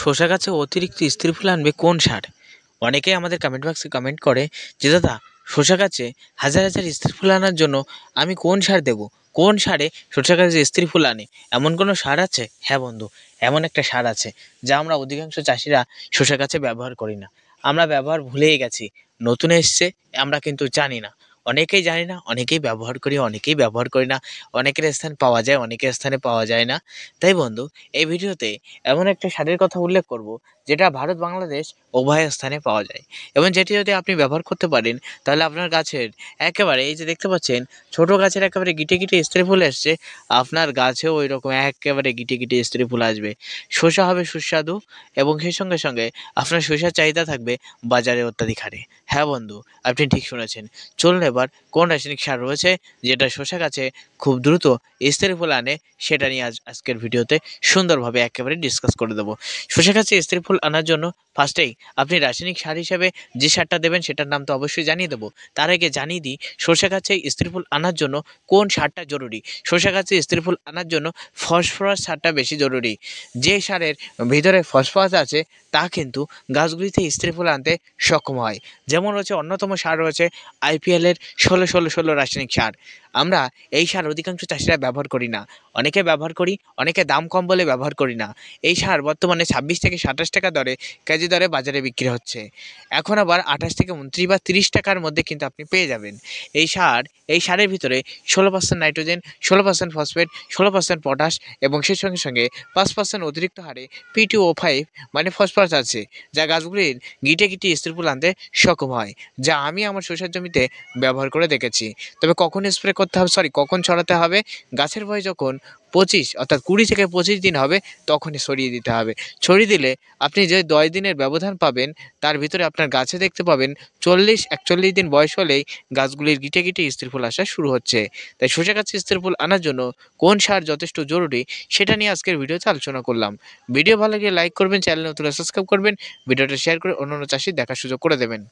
শশা গাছে অতিরিক্ত স্ত্রী ফুল আনবে কোন সার অনেকেই আমাদের কমেন্ট বক্সে কমেন্ট করে যে দাদা শশা গাছে হাজার হাজার স্ত্রী ফুল আনার জন্য আমি কোন সার দেব কোন সারে শসা গাছে স্ত্রী ফুল আনে এমন কোনো সার আছে হ্যাঁ বন্ধু এমন একটা সার আছে যা আমরা অধিকাংশ চাষিরা শসা গাছে ব্যবহার করি না আমরা ব্যবহার ভুলেই গেছি নতুন এসছে আমরা কিন্তু জানি না অনেকেই জানি না অনেকেই ব্যবহার করি অনেকেই ব্যবহার করি না অনেকের স্থান পাওয়া যায় অনেকের স্থানে পাওয়া যায় না তাই বন্ধু এই ভিডিওতে এমন একটা শাড়ির কথা উল্লেখ করব যেটা ভারত বাংলাদেশ উভয় স্থানে পাওয়া যায় এবং যেটি যদি আপনি ব্যবহার করতে পারেন তাহলে আপনার গাছের একেবারে এই যে দেখতে পাচ্ছেন ছোট গাছের একেবারে গিটে গিটে স্ত্রী ফুল এসছে আপনার গাছেও ওই রকম একেবারে গিটে গিটে স্ত্রী ফুল আসবে শসা হবে সুস্বাদু এবং সেই সঙ্গে সঙ্গে আপনার শসার চাহিদা থাকবে বাজারে অত্যাধিক হারে হ্যাঁ বন্ধু আপনি ঠিক শুনেছেন চললে এবার কোন রাসায়নিক সার রয়েছে যেটা শসা গাছে খুব দ্রুত স্ত্রী ফুল আনে সেটা নিয়ে আজ আজকের ভিডিওতে সুন্দরভাবে একেবারে ডিসকাস করে দেবো শসা গাছে স্ত্রী ফুল আনার জন্য ফার্স্টেই আপনি রাসায়নিক সার হিসেবে যে সারটা দেবেন সেটার নাম তো অবশ্যই জানিয়ে দেবো তার আগে জানিয়ে দিই শসা গাছে স্ত্রী ফুল আনার জন্য কোন সারটা জরুরি শসা গাছে স্ত্রী ফুল আনার জন্য ফসফরাস সারটা বেশি জরুরি যে সারের ভিতরে ফসফরাস আছে তা কিন্তু গাছগুলিতে স্ত্রী ফুল আনতে সক্ষম হয় যেমন রয়েছে অন্যতম সার রয়েছে আইপিএলের ষোলো ষোলো ষোলো রাসায়নিক সার আমরা এই সার অধিকাংশ চাষিরা ব্যবহার করি না অনেকে ব্যবহার করি অনেকে দাম কম বলে ব্যবহার করি না এই সার বর্তমানে ছাব্বিশ থেকে সাতাশ টাকা দরে কেজি দরে বাজারে বিক্রি হচ্ছে এখন আবার আঠাশ থেকে উনত্রিশ বা তিরিশ টাকার মধ্যে কিন্তু আপনি পেয়ে যাবেন এই সার এই সারের ভিতরে ষোলো পার্সেন্ট নাইট্রোজেন ষোলো পার্সেন্ট ফসফেট ষোলো পার্সেন্ট পটাশ এবং সেই সঙ্গে সঙ্গে পাঁচ পার্সেন্ট অতিরিক্ত হারে পিটিও ফাইভ মানে ফসফরাস আছে যা গাছগুলির গিটে গিটে স্ত্রীপুল আনতে সক্ষম হয় যা আমি আমার শস্যের জমিতে ব্যবহার করে দেখেছি তবে কখন স্প্রে করতে হবে সরি কখন ছড়াতে হবে গাছের বয়স যখন পঁচিশ অর্থাৎ কুড়ি থেকে পঁচিশ দিন হবে তখনই সরিয়ে দিতে হবে ছড়িয়ে দিলে আপনি যে দশ দিনের ব্যবধান পাবেন তার ভিতরে আপনার গাছে দেখতে পাবেন চল্লিশ একচল্লিশ দিন বয়স হলেই গাছগুলির গিটে গিটে ফুল আসা শুরু হচ্ছে তাই সোজা গাছে ফুল আনার জন্য কোন সার যথেষ্ট জরুরি সেটা নিয়ে আজকের ভিডিওতে আলোচনা করলাম ভিডিও ভালো লাগে লাইক করবেন চ্যানেল নতুন সাবস্ক্রাইব করবেন ভিডিওটা শেয়ার করে অন্যান্য চাষি দেখার সুযোগ করে দেবেন